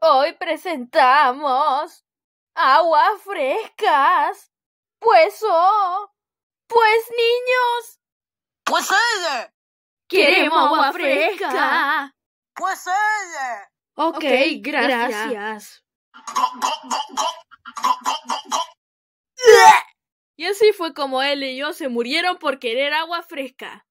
Hoy presentamos aguas frescas. Pues oh, pues niños. Pues ella. Eh, eh. Queremos agua fresca. Pues ella. Eh, ok, gracias. gracias. Y así fue como él y yo se murieron por querer agua fresca.